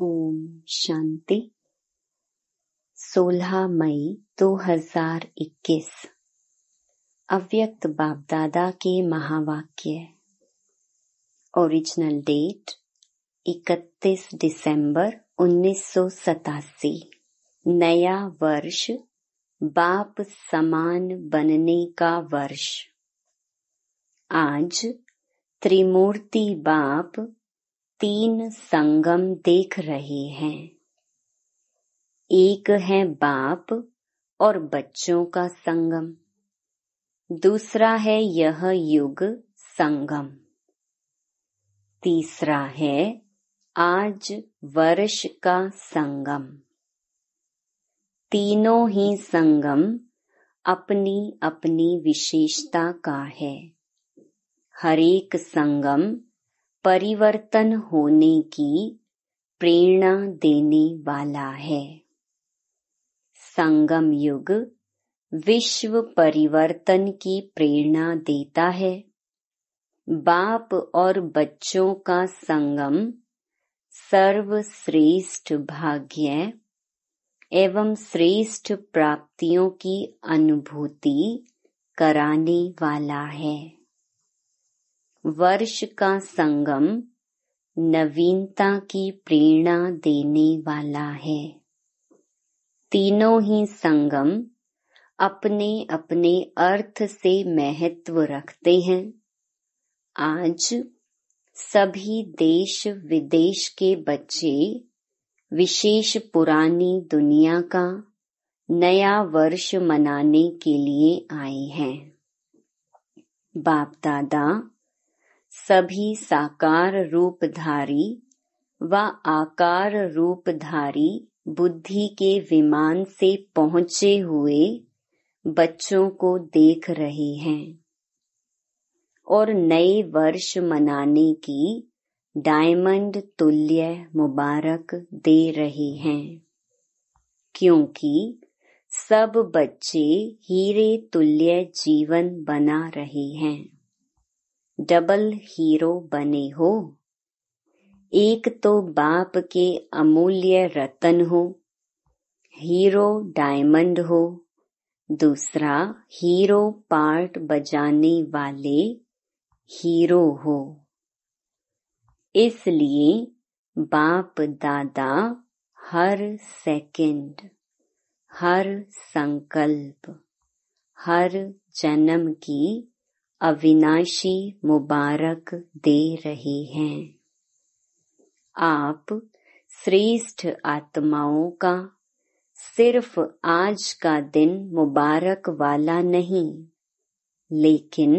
ओम शांति 16 मई 2021 अव्यक्त बाप दादा के महावाक्य ओरिजिनल डेट 31 दिसंबर उन्नीस नया वर्ष बाप समान बनने का वर्ष आज त्रिमूर्ति बाप तीन संगम देख रहे हैं एक है बाप और बच्चों का संगम दूसरा है यह युग संगम तीसरा है आज वर्ष का संगम तीनों ही संगम अपनी अपनी विशेषता का है हरेक संगम परिवर्तन होने की प्रेरणा देने वाला है संगम युग विश्व परिवर्तन की प्रेरणा देता है बाप और बच्चों का संगम सर्वश्रेष्ठ भाग्य एवं श्रेष्ठ प्राप्तियों की अनुभूति कराने वाला है वर्ष का संगम नवीनता की प्रेरणा देने वाला है तीनों ही संगम अपने अपने अर्थ से महत्व रखते हैं आज सभी देश विदेश के बच्चे विशेष पुरानी दुनिया का नया वर्ष मनाने के लिए आए हैं बाप दादा सभी साकार रूपधारी व आकार रूपधारी बुद्धि के विमान से पहुंचे हुए बच्चों को देख रहे हैं और नए वर्ष मनाने की डायमंड तुल्य मुबारक दे रहे हैं क्योंकि सब बच्चे हीरे तुल्य जीवन बना रहे हैं डबल हीरो बने हो एक तो बाप के अमूल्य रतन हो हीरो डायमंड हो दूसरा हीरो पार्ट बजाने वाले हीरो हो इसलिए बाप दादा हर सेकंड हर संकल्प हर जन्म की अविनाशी मुबारक दे रहे हैं आप श्रेष्ठ आत्माओं का सिर्फ आज का दिन मुबारक वाला नहीं लेकिन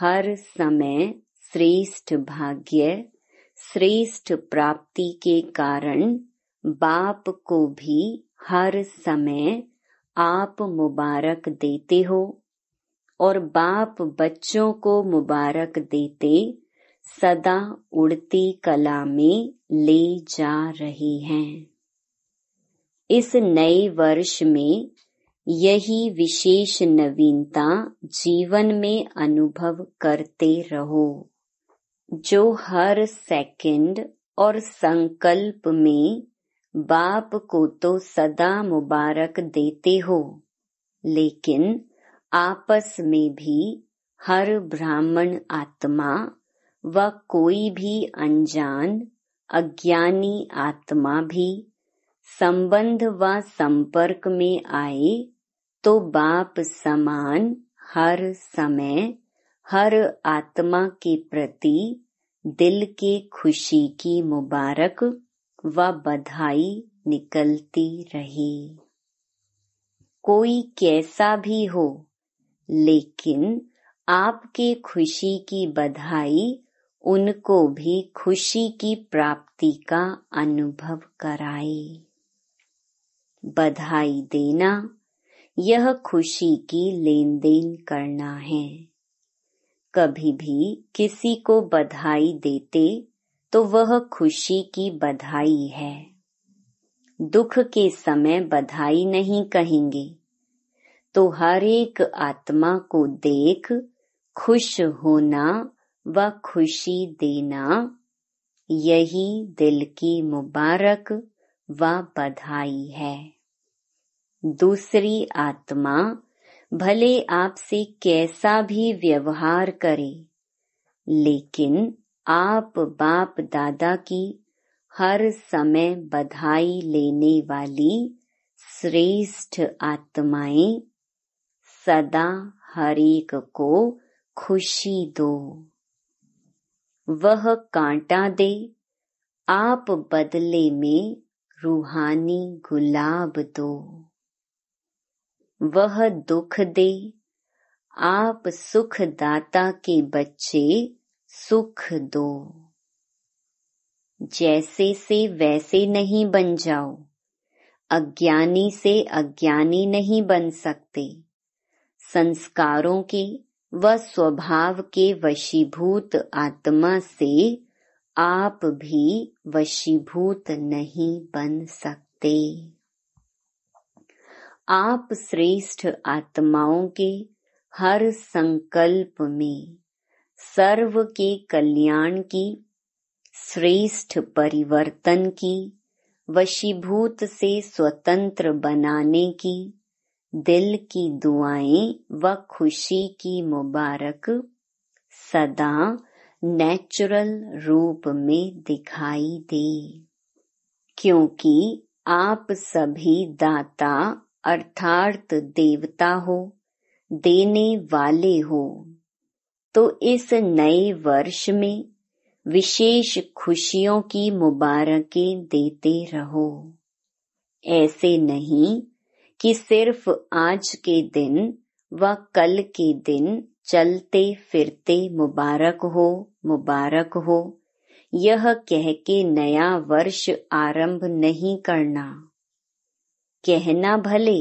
हर समय श्रेष्ठ भाग्य श्रेष्ठ प्राप्ति के कारण बाप को भी हर समय आप मुबारक देते हो और बाप बच्चों को मुबारक देते सदा उड़ती कला में ले जा रही हैं। इस नए वर्ष में यही विशेष नवीनता जीवन में अनुभव करते रहो जो हर सेकंड और संकल्प में बाप को तो सदा मुबारक देते हो लेकिन आपस में भी हर ब्राह्मण आत्मा व कोई भी अनजान अज्ञानी आत्मा भी संबंध व संपर्क में आए तो बाप समान हर समय हर आत्मा के प्रति दिल के खुशी की मुबारक व बधाई निकलती रही कोई कैसा भी हो लेकिन आपकी खुशी की बधाई उनको भी खुशी की प्राप्ति का अनुभव कराए बधाई देना यह खुशी की लेन देन करना है कभी भी किसी को बधाई देते तो वह खुशी की बधाई है दुख के समय बधाई नहीं कहेंगे तो हरेक आत्मा को देख खुश होना व खुशी देना यही दिल की मुबारक व बधाई है दूसरी आत्मा भले आपसे कैसा भी व्यवहार करे लेकिन आप बाप दादा की हर समय बधाई लेने वाली श्रेष्ठ आत्माएं सदा हरेक को खुशी दो वह कांटा दे आप बदले में रूहानी गुलाब दो वह दुख दे आप सुखदाता के बच्चे सुख दो जैसे से वैसे नहीं बन जाओ अज्ञानी से अज्ञानी नहीं बन सकते संस्कारों के व स्वभाव के वशीभूत आत्मा से आप भी वशीभूत नहीं बन सकते आप श्रेष्ठ आत्माओं के हर संकल्प में सर्व के कल्याण की श्रेष्ठ परिवर्तन की वशीभूत से स्वतंत्र बनाने की दिल की दुआएं व खुशी की मुबारक सदा नेचुरल रूप में दिखाई दे क्योंकि आप सभी दाता अर्थात देवता हो देने वाले हो तो इस नए वर्ष में विशेष खुशियों की मुबारकें देते रहो ऐसे नहीं कि सिर्फ आज के दिन व कल के दिन चलते फिरते मुबारक हो मुबारक हो यह कह के नया वर्ष आरंभ नहीं करना कहना भले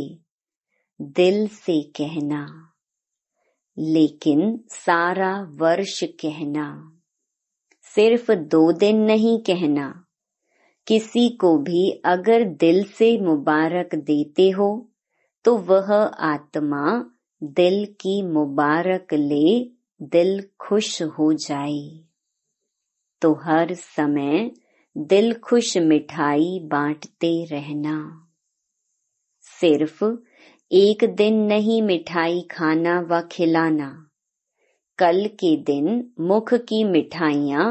दिल से कहना लेकिन सारा वर्ष कहना सिर्फ दो दिन नहीं कहना किसी को भी अगर दिल से मुबारक देते हो तो वह आत्मा दिल की मुबारक ले दिल खुश हो जाए तो हर समय दिल खुश मिठाई बांटते रहना सिर्फ एक दिन नहीं मिठाई खाना व खिलाना कल के दिन मुख की मिठाइयां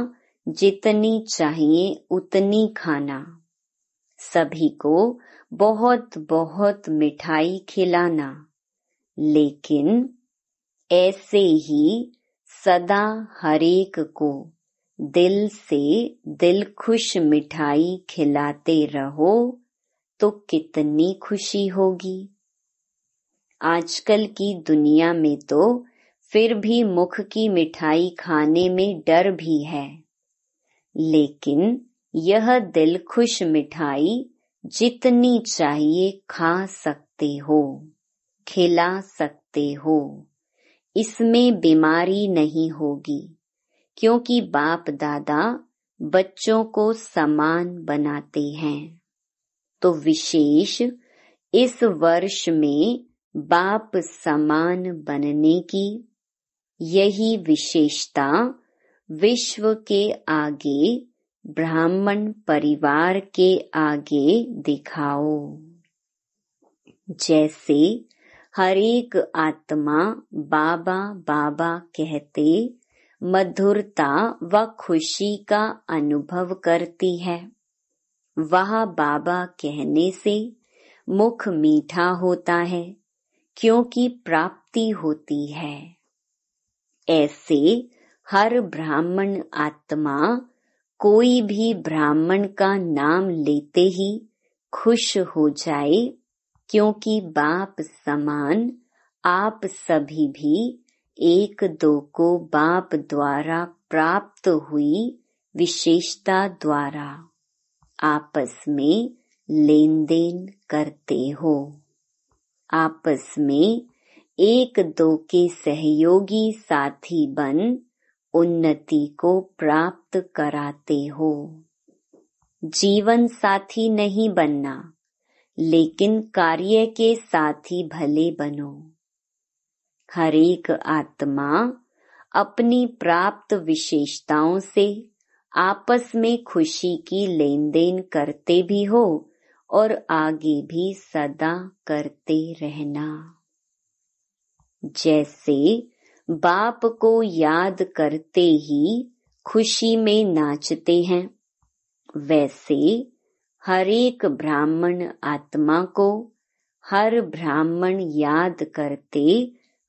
जितनी चाहिए उतनी खाना सभी को बहुत बहुत मिठाई खिलाना लेकिन ऐसे ही सदा हरेक को दिल से दिल खुश मिठाई खिलाते रहो तो कितनी खुशी होगी आजकल की दुनिया में तो फिर भी मुख की मिठाई खाने में डर भी है लेकिन यह दिल खुश मिठाई जितनी चाहिए खा सकते हो खिला सकते हो इसमें बीमारी नहीं होगी क्योंकि बाप दादा बच्चों को समान बनाते हैं तो विशेष इस वर्ष में बाप समान बनने की यही विशेषता विश्व के आगे ब्राह्मण परिवार के आगे दिखाओ जैसे हरेक आत्मा बाबा बाबा कहते मधुरता व खुशी का अनुभव करती है वह बाबा कहने से मुख मीठा होता है क्योंकि प्राप्ति होती है ऐसे हर ब्राह्मण आत्मा कोई भी ब्राह्मण का नाम लेते ही खुश हो जाए क्योंकि बाप समान आप सभी भी एक दो को बाप द्वारा प्राप्त हुई विशेषता द्वारा आपस में लेन देन करते हो आपस में एक दो के सहयोगी साथी बन उन्नति को प्राप्त कराते हो जीवन साथी नहीं बनना लेकिन कार्य के साथी भले बनो हरेक आत्मा अपनी प्राप्त विशेषताओं से आपस में खुशी की लेन देन करते भी हो और आगे भी सदा करते रहना जैसे बाप को याद करते ही खुशी में नाचते हैं वैसे हरेक ब्राह्मण आत्मा को हर ब्राह्मण याद करते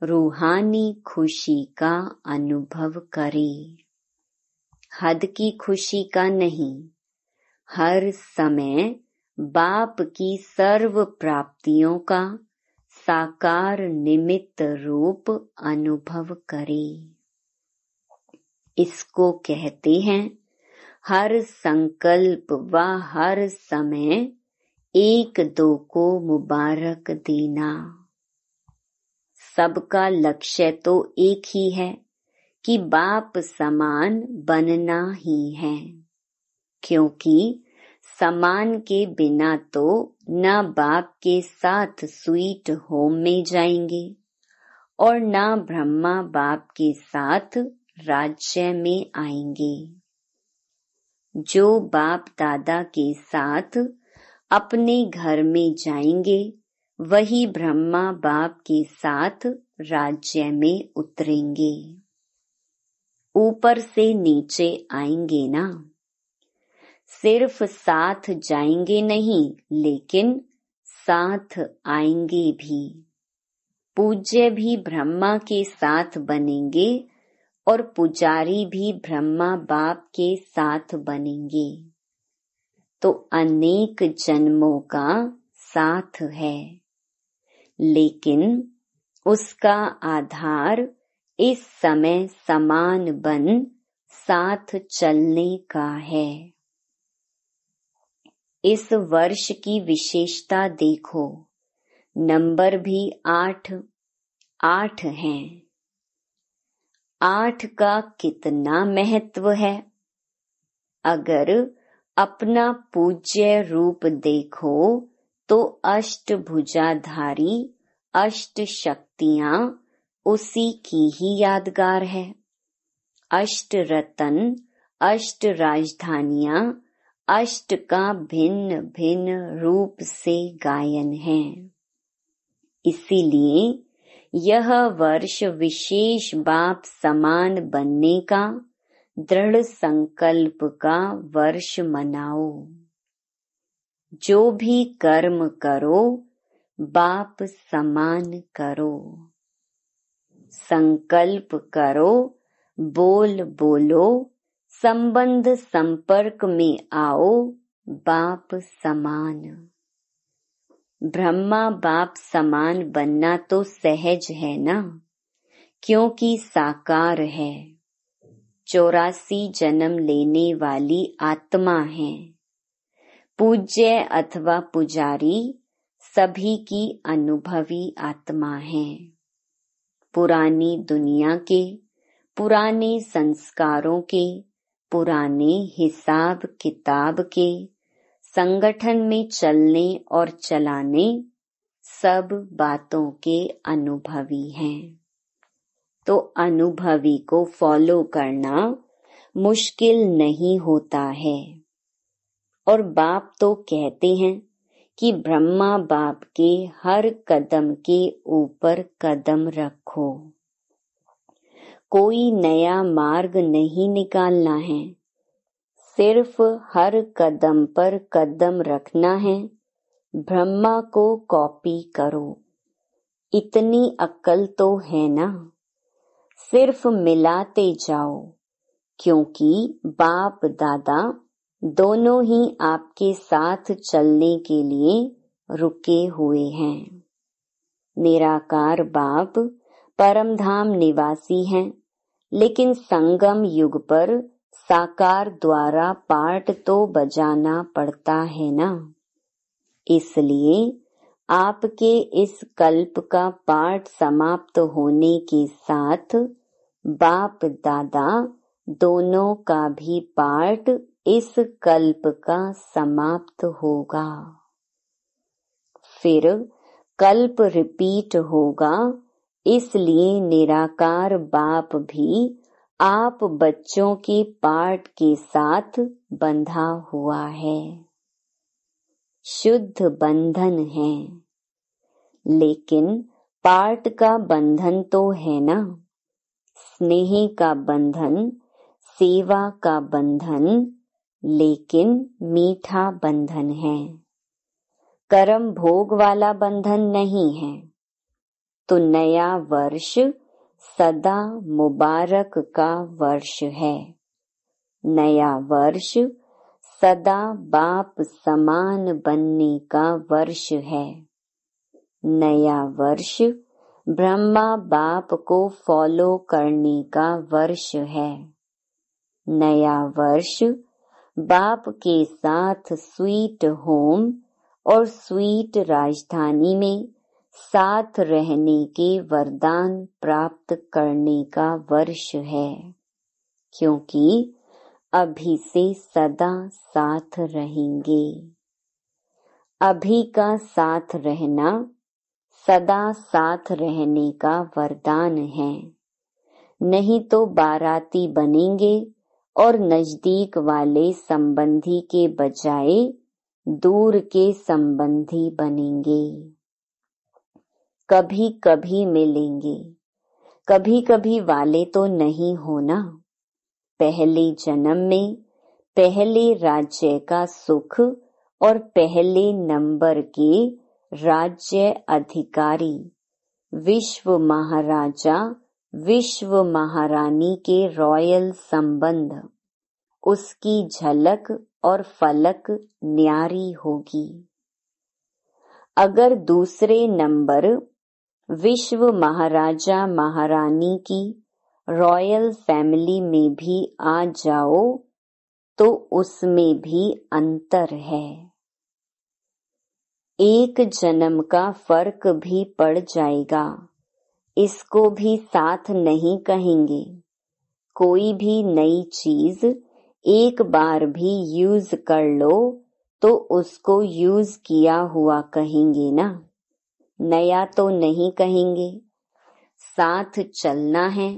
रूहानी खुशी का अनुभव करे हद की खुशी का नहीं हर समय बाप की सर्व प्राप्तियों का साकार निमित्त रूप अनुभव करे इसको कहते हैं हर संकल्प व हर समय एक दो को मुबारक देना सबका लक्ष्य तो एक ही है कि बाप समान बनना ही है क्योंकि सामान के बिना तो ना बाप के साथ स्वीट होम में जाएंगे और ना ब्रह्मा बाप के साथ राज्य में आएंगे जो बाप दादा के साथ अपने घर में जाएंगे वही ब्रह्मा बाप के साथ राज्य में उतरेंगे ऊपर से नीचे आएंगे ना सिर्फ साथ जाएंगे नहीं लेकिन साथ आएंगे भी पूज्य भी ब्रह्मा के साथ बनेंगे और पुजारी भी ब्रह्मा बाप के साथ बनेंगे तो अनेक जन्मों का साथ है लेकिन उसका आधार इस समय समान बन साथ चलने का है इस वर्ष की विशेषता देखो नंबर भी आठ आठ हैं। आठ का कितना महत्व है अगर अपना पूज्य रूप देखो तो अष्ट भुजाधारी अष्ट शक्तियां उसी की ही यादगार है अष्ट रतन अष्ट राजधानियां अष्ट का भिन्न भिन्न रूप से गायन है इसीलिए यह वर्ष विशेष बाप समान बनने का दृढ़ संकल्प का वर्ष मनाओ जो भी कर्म करो बाप समान करो संकल्प करो बोल बोलो संबंध संपर्क में आओ बाप समान ब्रह्मा बाप समान बनना तो सहज है ना क्योंकि साकार है चौरासी जन्म लेने वाली आत्मा है पूज्य अथवा पुजारी सभी की अनुभवी आत्मा है पुरानी दुनिया के पुराने संस्कारों के पुराने हिसाब किताब के संगठन में चलने और चलाने सब बातों के अनुभवी हैं तो अनुभवी को फॉलो करना मुश्किल नहीं होता है और बाप तो कहते हैं कि ब्रह्मा बाप के हर कदम के ऊपर कदम रखो कोई नया मार्ग नहीं निकालना है सिर्फ हर कदम पर कदम रखना है ब्रह्मा को कॉपी करो इतनी अक्ल तो है ना सिर्फ मिलाते जाओ क्योंकि बाप दादा दोनों ही आपके साथ चलने के लिए रुके हुए हैं निराकार बाप परमधाम निवासी हैं लेकिन संगम युग पर साकार द्वारा पाठ तो बजाना पड़ता है ना इसलिए आपके इस कल्प का पाठ समाप्त होने के साथ बाप दादा दोनों का भी पाठ इस कल्प का समाप्त होगा फिर कल्प रिपीट होगा इसलिए निराकार बाप भी आप बच्चों की पाठ के साथ बंधा हुआ है शुद्ध बंधन है लेकिन पाठ का बंधन तो है ना स्नेह का बंधन सेवा का बंधन लेकिन मीठा बंधन है कर्म भोग वाला बंधन नहीं है तो नया वर्ष सदा मुबारक का वर्ष है नया वर्ष सदा बाप समान बनने का वर्ष है नया वर्ष ब्रह्मा बाप को फॉलो करने का वर्ष है नया वर्ष बाप के साथ स्वीट होम और स्वीट राजधानी में साथ रहने के वरदान प्राप्त करने का वर्ष है क्योंकि अभी से सदा साथ रहेंगे अभी का साथ रहना सदा साथ रहने का वरदान है नहीं तो बाराती बनेंगे और नजदीक वाले संबंधी के बजाय दूर के संबंधी बनेंगे कभी कभी मिलेंगे कभी कभी वाले तो नहीं होना पहले जन्म में पहले राज्य का सुख और पहले नंबर के राज्य अधिकारी विश्व महाराजा विश्व महारानी के रॉयल संबंध उसकी झलक और फलक न्यारी होगी अगर दूसरे नंबर विश्व महाराजा महारानी की रॉयल फैमिली में भी आ जाओ तो उसमें भी अंतर है एक जन्म का फर्क भी पड़ जाएगा इसको भी साथ नहीं कहेंगे कोई भी नई चीज एक बार भी यूज कर लो तो उसको यूज किया हुआ कहेंगे ना नया तो नहीं कहेंगे साथ चलना है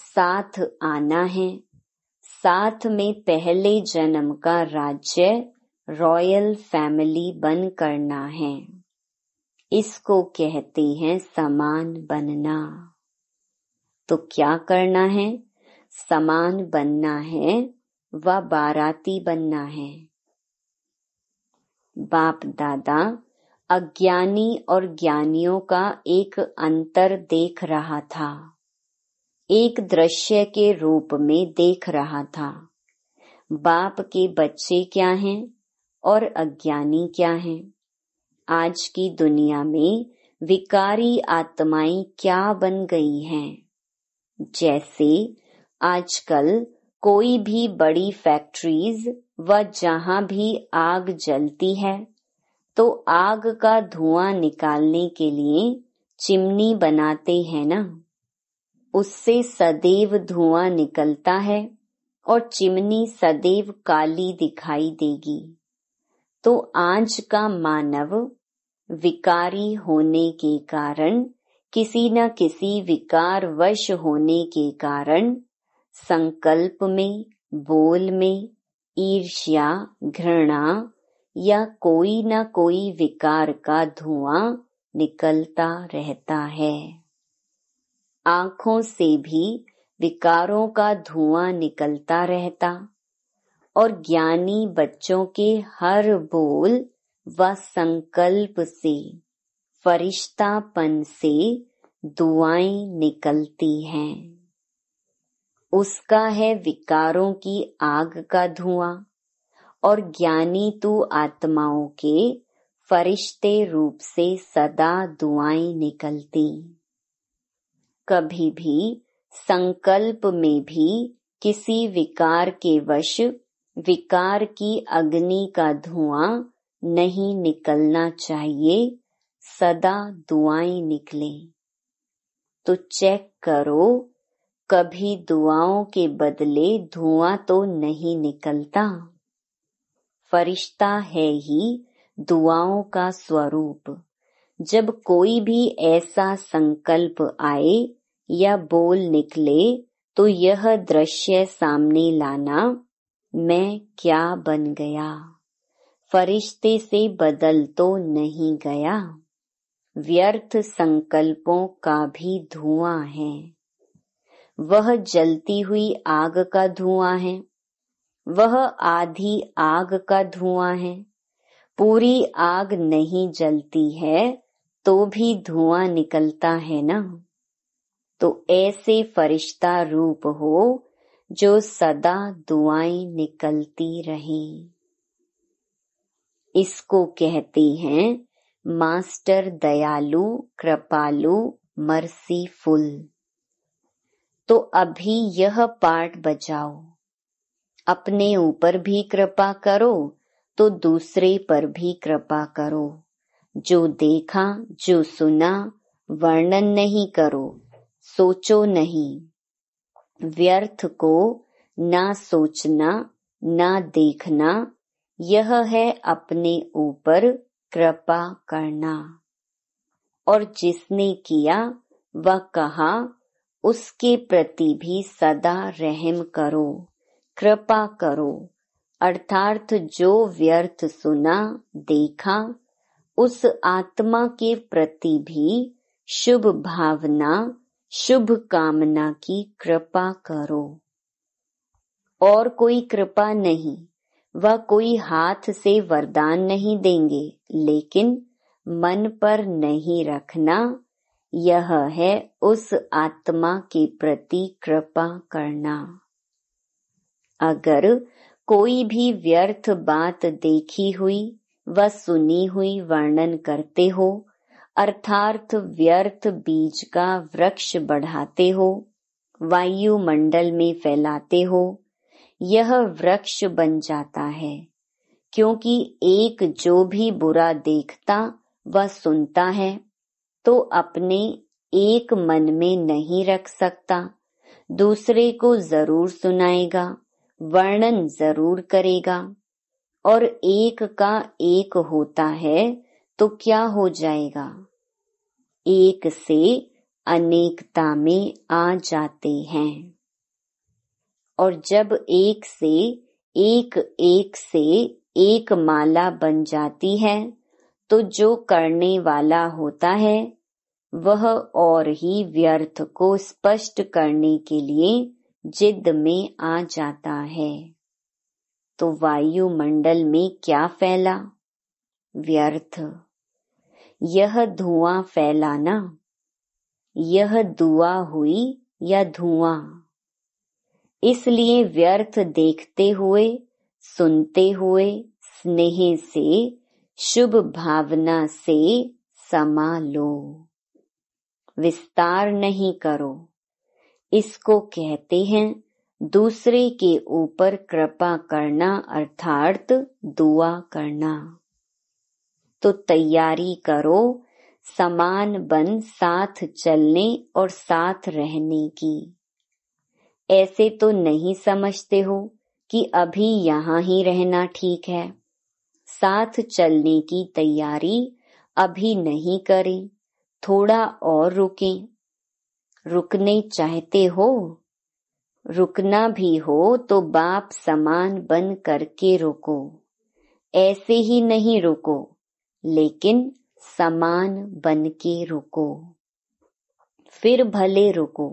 साथ आना है साथ में पहले जन्म का राज्य रॉयल फैमिली बन करना है इसको कहते हैं समान बनना तो क्या करना है समान बनना है व बाराती बनना है बाप दादा अज्ञानी और ज्ञानियों का एक अंतर देख रहा था एक दृश्य के रूप में देख रहा था बाप के बच्चे क्या हैं और अज्ञानी क्या हैं आज की दुनिया में विकारी आत्माएं क्या बन गई हैं जैसे आजकल कोई भी बड़ी फैक्ट्रीज व जहां भी आग जलती है तो आग का धुआं निकालने के लिए चिमनी बनाते हैं ना उससे सदैव धुआं निकलता है और चिमनी सदैव काली दिखाई देगी तो आज का मानव विकारी होने के कारण किसी न किसी विकार वश होने के कारण संकल्प में बोल में ईर्ष्या घृणा या कोई ना कोई विकार का धुआं निकलता रहता है आंखों से भी विकारों का धुआं निकलता रहता और ज्ञानी बच्चों के हर बोल व संकल्प से फरिश्तापन से दुआएं निकलती हैं उसका है विकारों की आग का धुआं और ज्ञानी तू आत्माओं के फरिश्ते रूप से सदा दुआएं निकलती कभी भी संकल्प में भी किसी विकार के वश विकार की अग्नि का धुआं नहीं निकलना चाहिए सदा दुआएं निकले तो चेक करो कभी दुआओं के बदले धुआं तो नहीं निकलता फरिश्ता है ही दुआओं का स्वरूप जब कोई भी ऐसा संकल्प आए या बोल निकले तो यह दृश्य सामने लाना मैं क्या बन गया फरिश्ते से बदल तो नहीं गया व्यर्थ संकल्पों का भी धुआं है वह जलती हुई आग का धुआं है वह आधी आग का धुआं है पूरी आग नहीं जलती है तो भी धुआं निकलता है ना तो ऐसे फरिश्ता रूप हो जो सदा दुआएं निकलती रहे इसको कहते हैं मास्टर दयालु कृपालु मर्सीफुल तो अभी यह पार्ट बजाओ अपने ऊपर भी कृपा करो तो दूसरे पर भी कृपा करो जो देखा जो सुना वर्णन नहीं करो सोचो नहीं व्यर्थ को ना सोचना ना देखना यह है अपने ऊपर कृपा करना और जिसने किया वह कहा उसके प्रति भी सदा रहम करो कृपा करो अर्थार्थ जो व्यर्थ सुना देखा उस आत्मा के प्रति भी शुभ भावना शुभ कामना की कृपा करो और कोई कृपा नहीं वह कोई हाथ से वरदान नहीं देंगे लेकिन मन पर नहीं रखना यह है उस आत्मा के प्रति कृपा करना अगर कोई भी व्यर्थ बात देखी हुई व सुनी हुई वर्णन करते हो अर्थार्थ व्यर्थ बीज का वृक्ष बढ़ाते हो वायुमंडल में फैलाते हो यह वृक्ष बन जाता है क्योंकि एक जो भी बुरा देखता व सुनता है तो अपने एक मन में नहीं रख सकता दूसरे को जरूर सुनाएगा वर्णन जरूर करेगा और एक का एक होता है तो क्या हो जाएगा एक से अनेकता में आ जाते हैं और जब एक से एक एक से एक माला बन जाती है तो जो करने वाला होता है वह और ही व्यर्थ को स्पष्ट करने के लिए जिद में आ जाता है तो वायुमंडल में क्या फैला व्यर्थ यह धुआं फैलाना यह दुआ हुई या धुआं इसलिए व्यर्थ देखते हुए सुनते हुए स्नेह से शुभ भावना से समा लो विस्तार नहीं करो इसको कहते हैं दूसरे के ऊपर कृपा करना अर्थात दुआ करना तो तैयारी करो समान बन साथ चलने और साथ रहने की ऐसे तो नहीं समझते हो कि अभी यहाँ ही रहना ठीक है साथ चलने की तैयारी अभी नहीं करें थोड़ा और रुकें रुकने चाहते हो रुकना भी हो तो बाप समान बन करके रुको ऐसे ही नहीं रुको लेकिन समान बन के रुको फिर भले रुको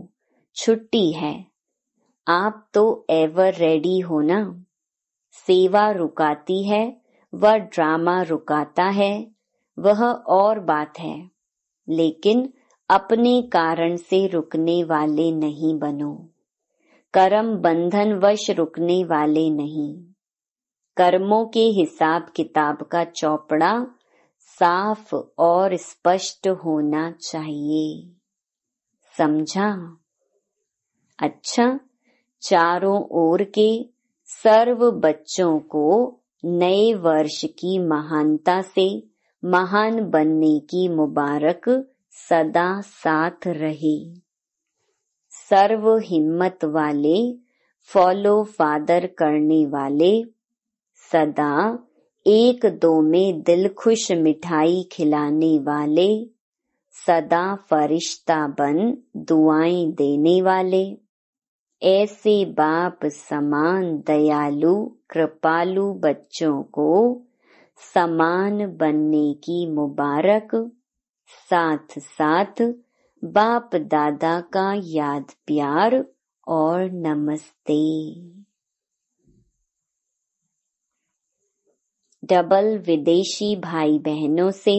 छुट्टी है आप तो एवर रेडी हो ना सेवा रुकाती है वह ड्रामा रुकाता है वह और बात है लेकिन अपने कारण से रुकने वाले नहीं बनो कर्म बंधन वश रुकने वाले नहीं कर्मों के हिसाब किताब का चौपड़ा साफ और स्पष्ट होना चाहिए समझा अच्छा चारों ओर के सर्व बच्चों को नए वर्ष की महानता से महान बनने की मुबारक सदा साथ रहे सर्व हिम्मत वाले फॉलो फादर करने वाले सदा एक दो में दिल खुश मिठाई खिलाने वाले सदा फरिश्ता बन दुआएं देने वाले ऐसे बाप समान दयालु कृपालु बच्चों को समान बनने की मुबारक साथ साथ बाप दादा का याद प्यार और नमस्ते डबल विदेशी भाई बहनों से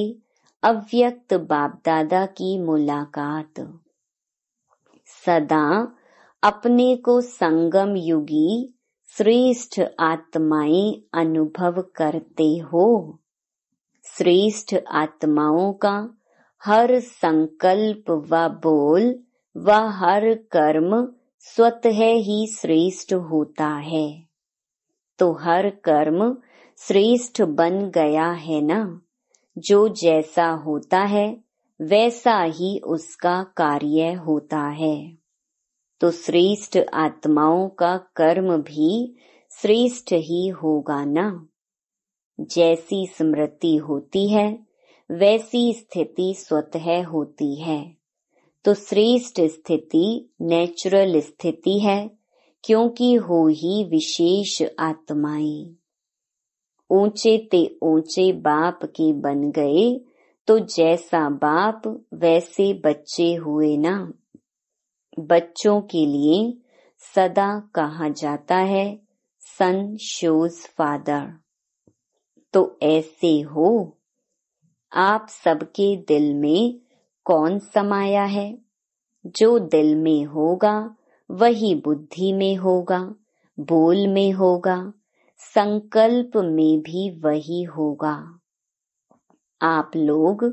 अव्यक्त बाप दादा की मुलाकात सदा अपने को संगम युगी श्रेष्ठ आत्माएं अनुभव करते हो श्रेष्ठ आत्माओं का हर संकल्प व बोल व हर कर्म स्वतः ही श्रेष्ठ होता है तो हर कर्म श्रेष्ठ बन गया है ना जो जैसा होता है वैसा ही उसका कार्य होता है तो श्रेष्ठ आत्माओं का कर्म भी श्रेष्ठ ही होगा ना जैसी स्मृति होती है वैसी स्थिति स्वतः होती है तो श्रेष्ठ स्थिति नेचुरल स्थिति है क्योंकि हो ही विशेष आत्माएं ऊंचे ते ऊंचे बाप के बन गए तो जैसा बाप वैसे बच्चे हुए ना बच्चों के लिए सदा कहा जाता है सन शोज फादर तो ऐसे हो आप सबके दिल में कौन समाया है जो दिल में होगा वही बुद्धि में होगा बोल में होगा संकल्प में भी वही होगा आप लोग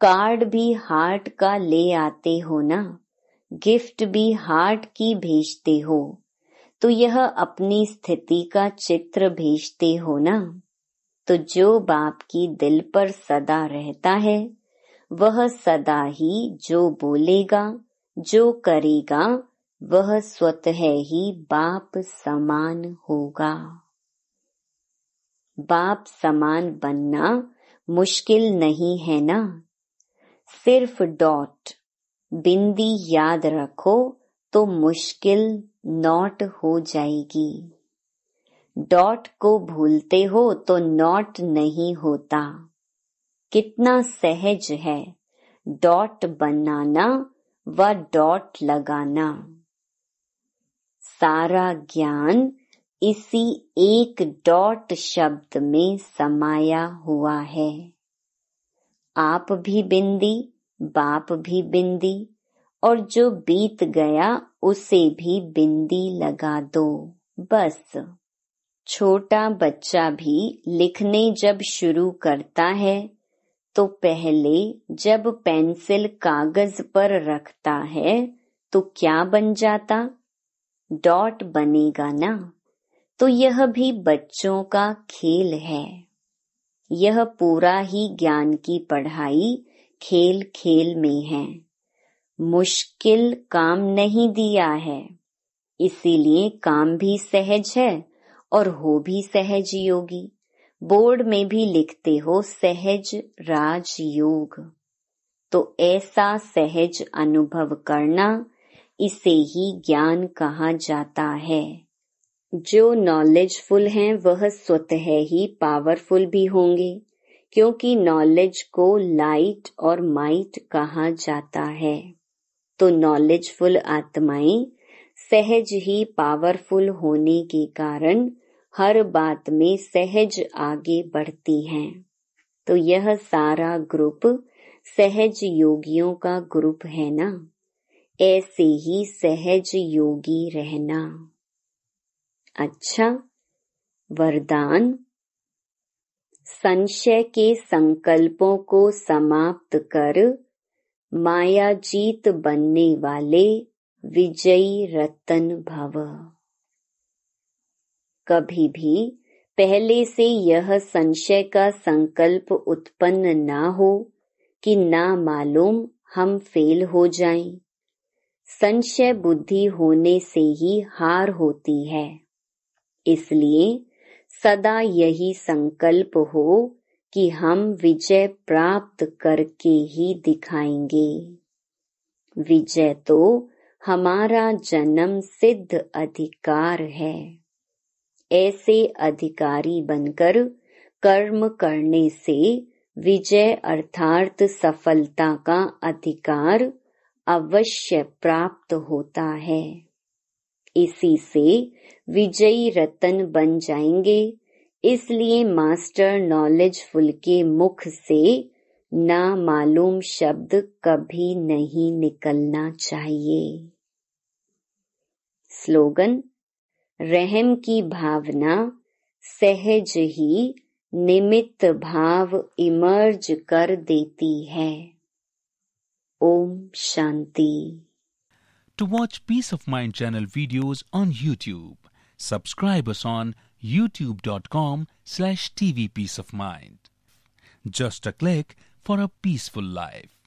कार्ड भी हार्ट का ले आते हो ना गिफ्ट भी हार्ट की भेजते हो तो यह अपनी स्थिति का चित्र भेजते हो ना तो जो बाप की दिल पर सदा रहता है वह सदा ही जो बोलेगा जो करेगा वह स्वतः ही बाप समान होगा बाप समान बनना मुश्किल नहीं है ना सिर्फ डॉट बिंदी याद रखो तो मुश्किल नॉट हो जाएगी डॉट को भूलते हो तो नॉट नहीं होता कितना सहज है डॉट बनाना व डॉट लगाना सारा ज्ञान इसी एक डॉट शब्द में समाया हुआ है आप भी बिंदी बाप भी बिंदी और जो बीत गया उसे भी बिंदी लगा दो बस छोटा बच्चा भी लिखने जब शुरू करता है तो पहले जब पेंसिल कागज पर रखता है तो क्या बन जाता डॉट बनेगा ना तो यह भी बच्चों का खेल है यह पूरा ही ज्ञान की पढ़ाई खेल खेल में है मुश्किल काम नहीं दिया है इसीलिए काम भी सहज है और हो भी सहज योगी बोर्ड में भी लिखते हो सहज राज योग तो ऐसा सहज अनुभव करना इसे ही ज्ञान कहा जाता है जो नॉलेजफुल हैं वह स्वतः ही पावरफुल भी होंगे क्योंकि नॉलेज को लाइट और माइट कहा जाता है तो नॉलेजफुल आत्माएं सहज ही पावरफुल होने के कारण हर बात में सहज आगे बढ़ती हैं तो यह सारा ग्रुप सहज योगियों का ग्रुप है ना ऐसे ही सहज योगी रहना अच्छा वरदान संशय के संकल्पों को समाप्त कर मायाजीत बनने वाले विजयी रतन भव कभी भी पहले से यह संशय का संकल्प उत्पन्न ना हो कि ना मालूम हम फेल हो जाएं। संशय बुद्धि होने से ही हार होती है इसलिए सदा यही संकल्प हो कि हम विजय प्राप्त करके ही दिखाएंगे विजय तो हमारा जन्म सिद्ध अधिकार है ऐसे अधिकारी बनकर कर्म करने से विजय अर्थात सफलता का अधिकार अवश्य प्राप्त होता है इसी से विजयी रतन बन जाएंगे इसलिए मास्टर नॉलेजफुल के मुख से ना मालूम शब्द कभी नहीं निकलना चाहिए स्लोगन रहम की भावना सहज ही निमित्त भाव इमर्ज कर देती है Om Shanti to watch peace of mind channel videos on YouTube subscribe on YouTube dot com slash TV peace of mind just a click for a peaceful life